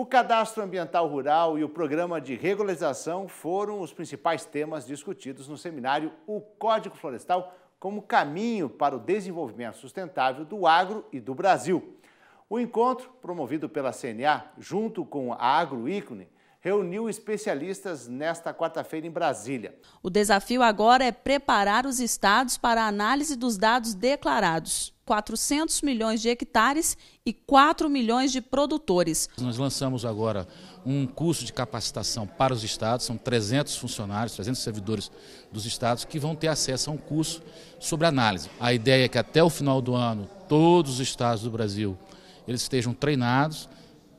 O cadastro ambiental rural e o programa de regularização foram os principais temas discutidos no seminário O Código Florestal como caminho para o desenvolvimento sustentável do agro e do Brasil. O encontro, promovido pela CNA, junto com a Agroícone, reuniu especialistas nesta quarta-feira em Brasília. O desafio agora é preparar os estados para a análise dos dados declarados. 400 milhões de hectares e 4 milhões de produtores. Nós lançamos agora um curso de capacitação para os estados, são 300 funcionários, 300 servidores dos estados que vão ter acesso a um curso sobre análise. A ideia é que até o final do ano todos os estados do Brasil eles estejam treinados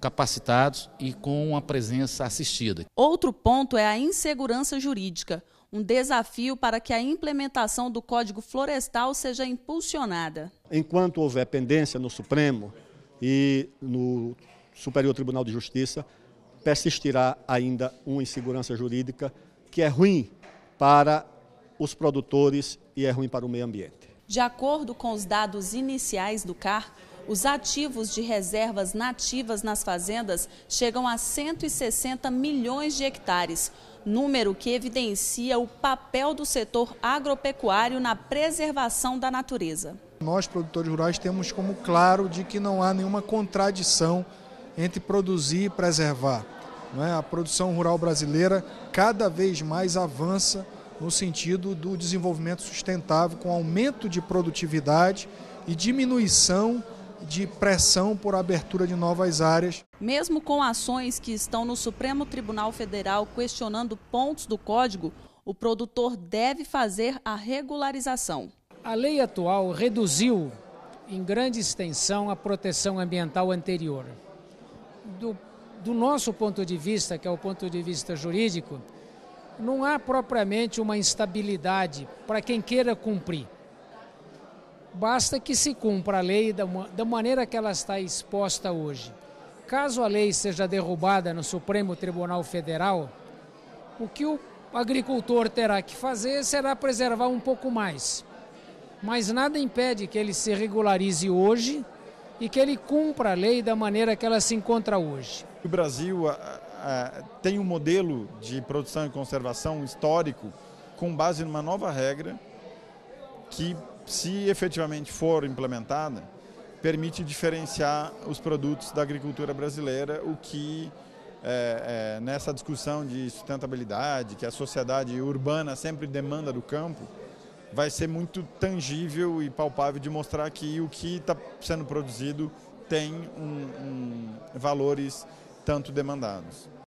capacitados e com a presença assistida. Outro ponto é a insegurança jurídica, um desafio para que a implementação do Código Florestal seja impulsionada. Enquanto houver pendência no Supremo e no Superior Tribunal de Justiça, persistirá ainda uma insegurança jurídica que é ruim para os produtores e é ruim para o meio ambiente. De acordo com os dados iniciais do CAR, os ativos de reservas nativas nas fazendas chegam a 160 milhões de hectares, número que evidencia o papel do setor agropecuário na preservação da natureza. Nós, produtores rurais, temos como claro de que não há nenhuma contradição entre produzir e preservar. É? A produção rural brasileira cada vez mais avança no sentido do desenvolvimento sustentável, com aumento de produtividade e diminuição de pressão por abertura de novas áreas. Mesmo com ações que estão no Supremo Tribunal Federal questionando pontos do código, o produtor deve fazer a regularização. A lei atual reduziu em grande extensão a proteção ambiental anterior. Do, do nosso ponto de vista, que é o ponto de vista jurídico, não há propriamente uma instabilidade para quem queira cumprir. Basta que se cumpra a lei da, da maneira que ela está exposta hoje. Caso a lei seja derrubada no Supremo Tribunal Federal, o que o agricultor terá que fazer será preservar um pouco mais. Mas nada impede que ele se regularize hoje e que ele cumpra a lei da maneira que ela se encontra hoje. O Brasil a, a, tem um modelo de produção e conservação histórico com base numa nova regra que se efetivamente for implementada, permite diferenciar os produtos da agricultura brasileira, o que é, é, nessa discussão de sustentabilidade, que a sociedade urbana sempre demanda do campo, vai ser muito tangível e palpável de mostrar que o que está sendo produzido tem um, um, valores tanto demandados.